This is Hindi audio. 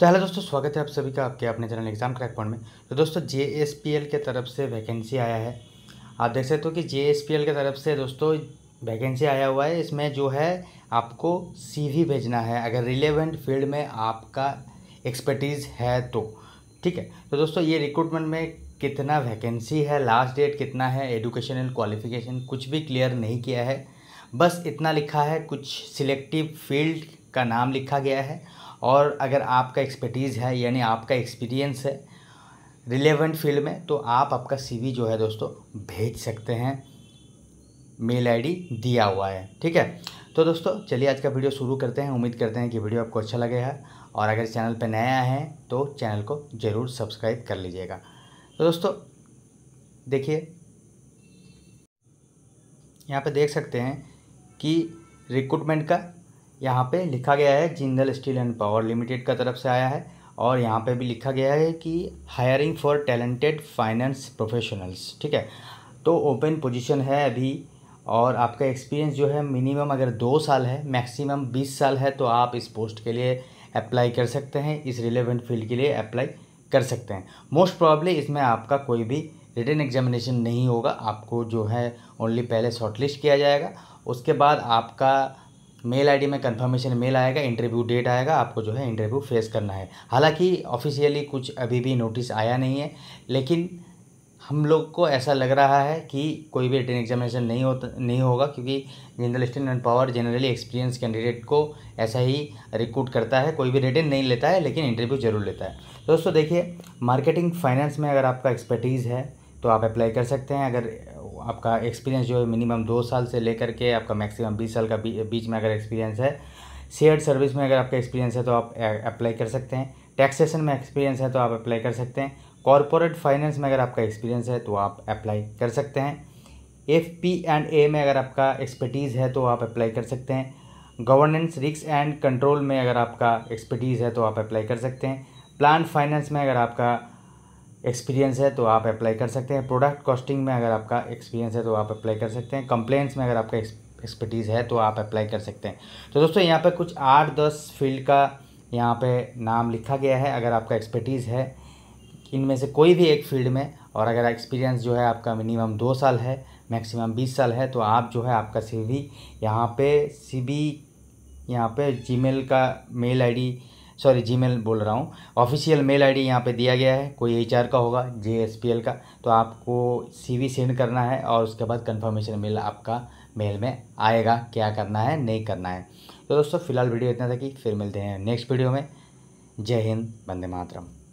तो हेलो दोस्तों स्वागत है आप सभी का आपके अपने चैनल एग्जाम क्रैक पॉइंट में तो दोस्तों जे एस पी एल के तरफ से वैकेंसी आया है आप देख सकते हो कि जे एस पी एल के तरफ से दोस्तों वैकेंसी आया हुआ है इसमें जो है आपको सी वी भेजना है अगर रिलेवेंट फील्ड में आपका एक्सपर्टीज़ है तो ठीक है तो दोस्तों ये रिक्रूटमेंट में कितना वैकेंसी है लास्ट डेट कितना है एजुकेशनल क्वालिफिकेशन कुछ भी क्लियर नहीं किया है बस इतना लिखा है कुछ सिलेक्टिव फील्ड का नाम लिखा गया है और अगर आपका एक्सपर्टीज़ है यानी आपका एक्सपीरियंस है रिलेवेंट फील्ड में तो आप आपका सीवी जो है दोस्तों भेज सकते हैं मेल आईडी दिया हुआ है ठीक है तो दोस्तों चलिए आज का वीडियो शुरू करते हैं उम्मीद करते हैं कि वीडियो आपको अच्छा लगेगा और अगर चैनल पर नया है तो चैनल को ज़रूर सब्सक्राइब कर लीजिएगा तो दोस्तों देखिए यहाँ पर देख सकते हैं कि रिक्रूटमेंट का यहाँ पे लिखा गया है Jindal steel and power limited का तरफ से आया है और यहाँ पे भी लिखा गया है कि hiring for talented finance professionals ठीक है तो ओपन पोजीशन है अभी और आपका एक्सपीरियंस जो है मिनिमम अगर दो साल है मैक्सिमम बीस साल है तो आप इस पोस्ट के लिए अप्लाई कर सकते हैं इस रिलेवेंट फील्ड के लिए अप्लाई कर सकते हैं मोस्ट प्रॉब्ली इसमें आपका कोई भी रिटर्न एग्जामिनेशन नहीं होगा आपको जो है ओनली पहले शॉर्टलिस्ट किया जाएगा उसके बाद आपका मेल आईडी में कंफर्मेशन मेल आएगा इंटरव्यू डेट आएगा आपको जो है इंटरव्यू फेस करना है हालांकि ऑफिशियली कुछ अभी भी नोटिस आया नहीं है लेकिन हम लोग को ऐसा लग रहा है कि कोई भी रिटर्न एग्जामिनेशन नहीं होता नहीं होगा क्योंकि general stand and power generally experience candidate को ऐसा ही रिक्रूट करता है कोई भी रिटर्न नहीं लेता है लेकिन इंटरव्यू जरूर लेता है दोस्तों देखिए मार्केटिंग फाइनेंस में अगर आपका एक्सपर्टीज़ है तो आप अप्लाई कर सकते हैं अगर आपका एक्सपीरियंस जो है मिनिमम दो साल से लेकर के आपका मैक्सिमम बीस साल का बीच में अगर एक्सपीरियंस है शेयर्ड सर्विस में अगर आपका एक्सपीरियंस है तो आप अप्लाई कर सकते हैं टैक्सेशन में एक्सपीरियंस है तो आप अप्लाई कर सकते हैं कॉरपोरेट फाइनेंस में अगर आपका एक्सपीरियंस है तो आप अप्लाई कर सकते हैं एफ पी एंड ए में अगर आपका एक्सपर्टीज़ है तो आप अप्लाई कर सकते हैं गवर्नेंस रिक्स एंड कंट्रोल में अगर आपका एक्सपर्टीज़ है तो आप अप्लाई कर सकते हैं प्लान फाइनेंस में अगर आपका एक्सपीरियंस है तो आप अप्लाई कर सकते हैं प्रोडक्ट कॉस्टिंग में अगर आपका एक्सपीरियंस है तो आप अप्लाई कर सकते हैं कंप्लेंट्स में अगर आपका एक्सपर्टीज़ है तो आप अप्लाई कर सकते हैं तो दोस्तों यहाँ पर कुछ आठ दस फील्ड का यहाँ पर नाम लिखा गया है अगर आपका एक्सपर्टीज़ है इनमें से कोई भी एक फील्ड में और अगर एक्सपीरियंस जो है आपका मिनिमम दो साल है मैक्सिमम बीस साल है तो आप जो है आपका सी वी यहाँ पर सी बी यहाँ पर जी का मेल आई सॉरी जीमेल बोल रहा हूँ ऑफिशियल मेल आईडी यहाँ पे दिया गया है कोई एच का होगा जे का तो आपको सीवी सेंड करना है और उसके बाद कंफर्मेशन मेल आपका मेल में आएगा क्या करना है नहीं करना है तो दोस्तों फिलहाल वीडियो इतना था कि फिर मिलते हैं नेक्स्ट वीडियो में जय हिंद वंदे मातरम